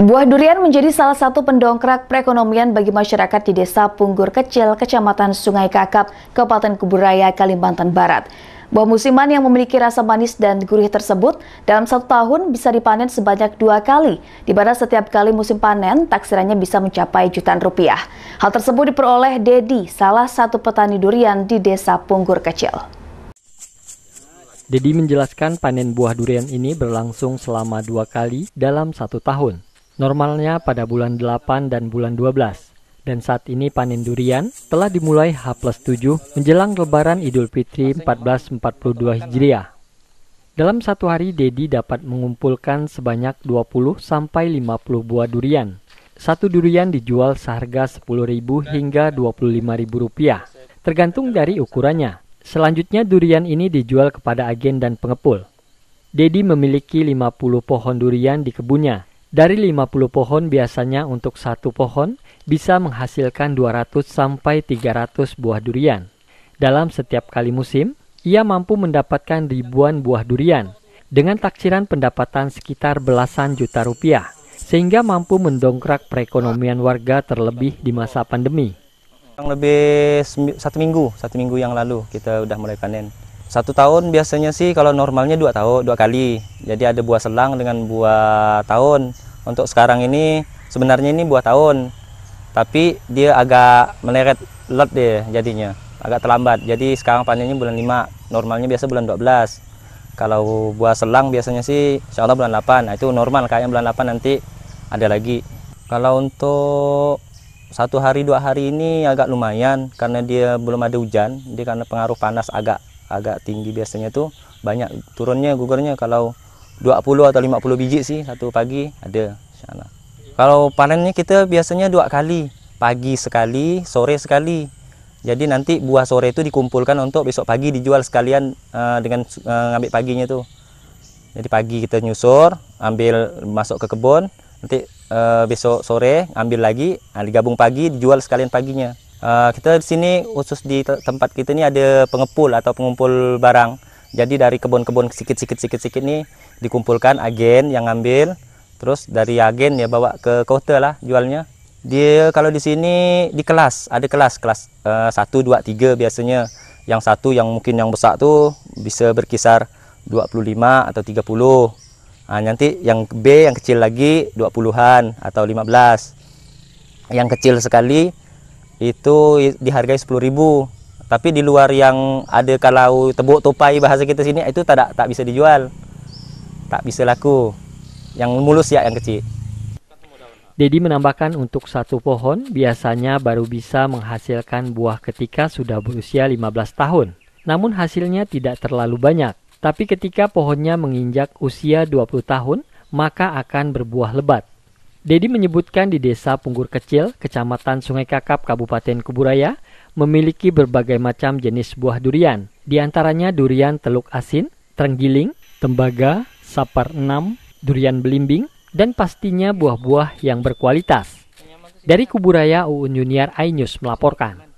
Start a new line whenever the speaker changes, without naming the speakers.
Buah durian menjadi salah satu pendongkrak perekonomian bagi masyarakat di Desa Punggur Kecil, Kecamatan Sungai Kakap, Kabupaten Kuburaya, Kalimantan Barat. Buah musiman yang memiliki rasa manis dan gurih tersebut dalam satu tahun bisa dipanen sebanyak dua kali, di mana setiap kali musim panen taksirannya bisa mencapai jutaan rupiah. Hal tersebut diperoleh Dedi, salah satu petani durian di Desa Punggur Kecil.
Dedi menjelaskan panen buah durian ini berlangsung selama dua kali dalam satu tahun. Normalnya pada bulan 8 dan bulan 12. Dan saat ini panen durian telah dimulai H plus 7 menjelang lebaran Idul Fitri 1442 Hijriah. Dalam satu hari, Dedi dapat mengumpulkan sebanyak 20 sampai 50 buah durian. Satu durian dijual seharga Rp10.000 hingga Rp25.000, tergantung dari ukurannya. Selanjutnya durian ini dijual kepada agen dan pengepul. Dedi memiliki 50 pohon durian di kebunnya dari 50 pohon biasanya untuk satu pohon bisa menghasilkan 200 sampai 300 buah durian. Dalam setiap kali musim, ia mampu mendapatkan ribuan buah durian dengan taksiran pendapatan sekitar belasan juta rupiah sehingga mampu mendongkrak perekonomian warga terlebih di masa pandemi.
Yang lebih satu minggu, satu minggu yang lalu kita udah mulai panen. Satu tahun biasanya sih kalau normalnya dua tahun dua kali. Jadi ada buah selang dengan buah tahun. Untuk sekarang ini sebenarnya ini buah tahun, tapi dia agak meleret lot deh jadinya, agak terlambat. Jadi sekarang panennya bulan 5, normalnya biasa bulan 12. Kalau buah selang biasanya sih insya Allah bulan 8, nah, itu normal kayaknya bulan 8 nanti ada lagi. Kalau untuk satu hari dua hari ini agak lumayan karena dia belum ada hujan, dia karena pengaruh panas agak agak tinggi biasanya tuh banyak turunnya gugurnya kalau 20 atau 50 biji sih satu pagi ada insyaallah. Kalau panennya kita biasanya dua kali, pagi sekali, sore sekali. Jadi nanti buah sore itu dikumpulkan untuk besok pagi dijual sekalian uh, dengan uh, ngambil paginya tuh. Jadi pagi kita nyusur, ambil masuk ke kebun, nanti uh, besok sore ambil lagi, nah, digabung pagi dijual sekalian paginya. Eh, kita di sini khusus di tempat kita ini ada pengepul atau pengumpul barang. Jadi dari kebun-kebun sikit-sikit-sikit-sikit ini dikumpulkan agen yang ngambil, terus dari agen ya bawa ke kota lah jualnya. Dia kalau di sini di kelas, ada kelas kelas uh, 1 2 3 biasanya. Yang satu yang mungkin yang besar tuh bisa berkisar 25 atau 30. Nah, nanti yang B yang kecil lagi 20-an atau 15. Yang kecil sekali itu dihargai 10.000 tapi di luar yang ada kalau tebuk tupai bahasa kita sini itu tak tak bisa dijual tak bisa laku yang mulus ya yang kecil
Dedi menambahkan untuk satu pohon biasanya baru bisa menghasilkan buah ketika sudah berusia 15 tahun. Namun hasilnya tidak terlalu banyak. Tapi ketika pohonnya menginjak usia 20 tahun, maka akan berbuah lebat. Dedi menyebutkan di desa Punggur Kecil, Kecamatan Sungai Kakap, Kabupaten Kuburaya, memiliki berbagai macam jenis buah durian. Di antaranya durian teluk asin, terenggiling, tembaga, sapar enam, durian belimbing, dan pastinya buah-buah yang berkualitas. Dari Kuburaya, Uun Yuniar Ainus melaporkan.